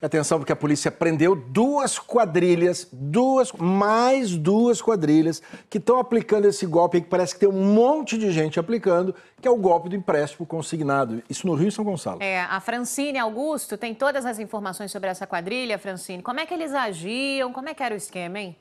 Atenção, porque a polícia prendeu duas quadrilhas, duas, mais duas quadrilhas, que estão aplicando esse golpe que parece que tem um monte de gente aplicando, que é o golpe do empréstimo consignado. Isso no Rio e São Gonçalo. É, a Francine Augusto tem todas as informações sobre essa quadrilha, Francine. Como é que eles agiam? Como é que era o esquema, hein?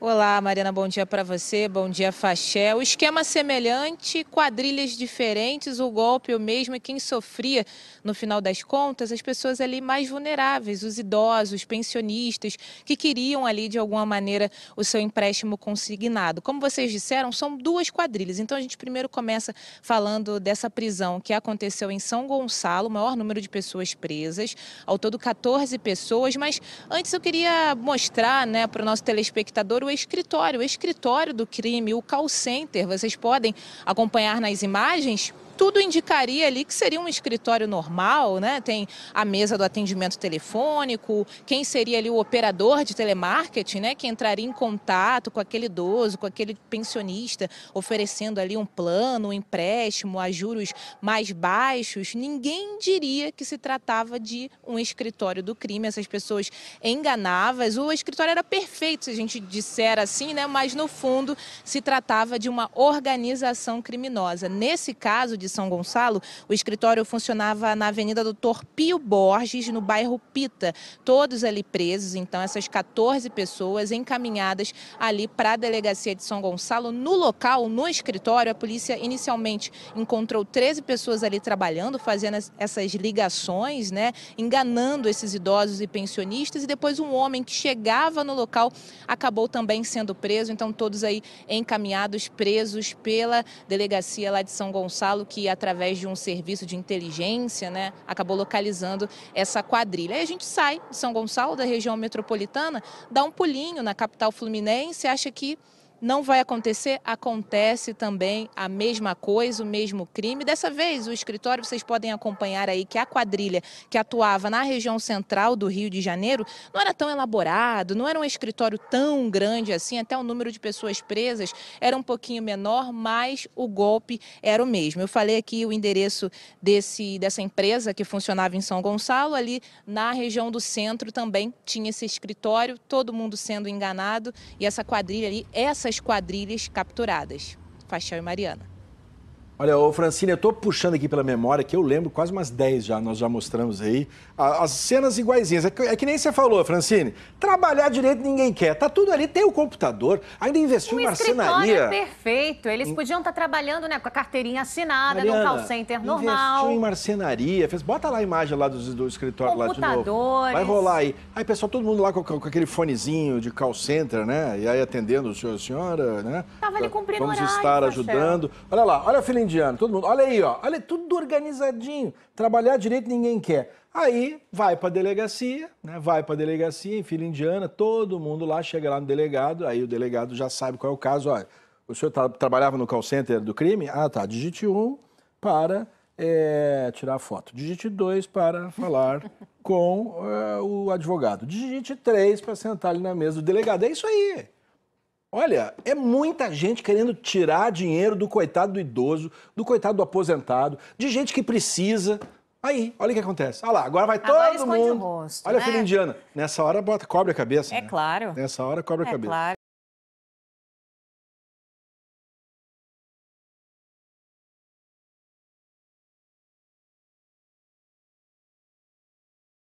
Olá, Mariana, bom dia para você, bom dia, Fachel. Esquema é semelhante, quadrilhas diferentes, o golpe é o mesmo e quem sofria, no final das contas, as pessoas ali mais vulneráveis, os idosos, pensionistas, que queriam ali, de alguma maneira, o seu empréstimo consignado. Como vocês disseram, são duas quadrilhas. Então, a gente primeiro começa falando dessa prisão que aconteceu em São Gonçalo, o maior número de pessoas presas, ao todo 14 pessoas, mas antes eu queria mostrar né, para o nosso telespectador o escritório, o escritório do crime, o call center. Vocês podem acompanhar nas imagens tudo indicaria ali que seria um escritório normal, né? Tem a mesa do atendimento telefônico, quem seria ali o operador de telemarketing, né? Que entraria em contato com aquele idoso, com aquele pensionista, oferecendo ali um plano, um empréstimo a juros mais baixos. Ninguém diria que se tratava de um escritório do crime. Essas pessoas enganavas. O escritório era perfeito, se a gente disser assim, né? Mas no fundo se tratava de uma organização criminosa. Nesse caso de de São Gonçalo, o escritório funcionava na Avenida Doutor Pio Borges, no bairro Pita. Todos ali presos, então, essas 14 pessoas encaminhadas ali para a delegacia de São Gonçalo. No local, no escritório, a polícia inicialmente encontrou 13 pessoas ali trabalhando, fazendo essas ligações, né, enganando esses idosos e pensionistas. E depois um homem que chegava no local acabou também sendo preso. Então, todos aí encaminhados, presos pela delegacia lá de São Gonçalo, que que, através de um serviço de inteligência, né, acabou localizando essa quadrilha. Aí a gente sai de São Gonçalo, da região metropolitana, dá um pulinho na capital fluminense, acha que não vai acontecer, acontece também a mesma coisa, o mesmo crime. Dessa vez, o escritório, vocês podem acompanhar aí que a quadrilha que atuava na região central do Rio de Janeiro não era tão elaborado, não era um escritório tão grande assim, até o número de pessoas presas era um pouquinho menor, mas o golpe era o mesmo. Eu falei aqui o endereço desse, dessa empresa que funcionava em São Gonçalo, ali na região do centro também tinha esse escritório, todo mundo sendo enganado e essa quadrilha ali, essa dessas quadrilhas capturadas. Faixão e Mariana. Olha, ô Francine, eu estou puxando aqui pela memória, que eu lembro quase umas 10 já, nós já mostramos aí, as cenas iguaizinhas. É que, é que nem você falou, Francine, trabalhar direito ninguém quer. Tá tudo ali, tem o computador, ainda investiu um em é marcenaria. É perfeito, eles podiam estar tá trabalhando né, com a carteirinha assinada, Mariana, num call center normal. investiu em marcenaria, fez, bota lá a imagem lá do, do escritório lá de novo. Vai rolar aí. Aí, pessoal, todo mundo lá com, com, aquele fonezinho de call center, né? E aí atendendo o senhor, a senhora, né? Tava ali cumprindo Vamos horário, estar ajudando. Olha lá, olha a filhinha indiano, todo mundo. Olha aí, ó, olha tudo organizadinho. Trabalhar direito ninguém quer. Aí vai para a delegacia, né? Vai para a delegacia em fila indiana, todo mundo lá chega lá no delegado, aí o delegado já sabe qual é o caso, olha. O senhor trabalhava no call center do crime? Ah, tá. Digite um para é, tirar foto. Digite dois para falar com é, o advogado. Digite três para sentar ali na mesa do delegado. É isso aí. Olha, é muita gente querendo tirar dinheiro do coitado do idoso, do coitado do aposentado, de gente que precisa. Aí, olha o que acontece. Olha lá, agora vai agora todo mundo. O rosto, olha né? a filha indiana. Nessa hora bota, cobre a cabeça. É né? claro. Nessa hora cobre a é cabeça. Claro.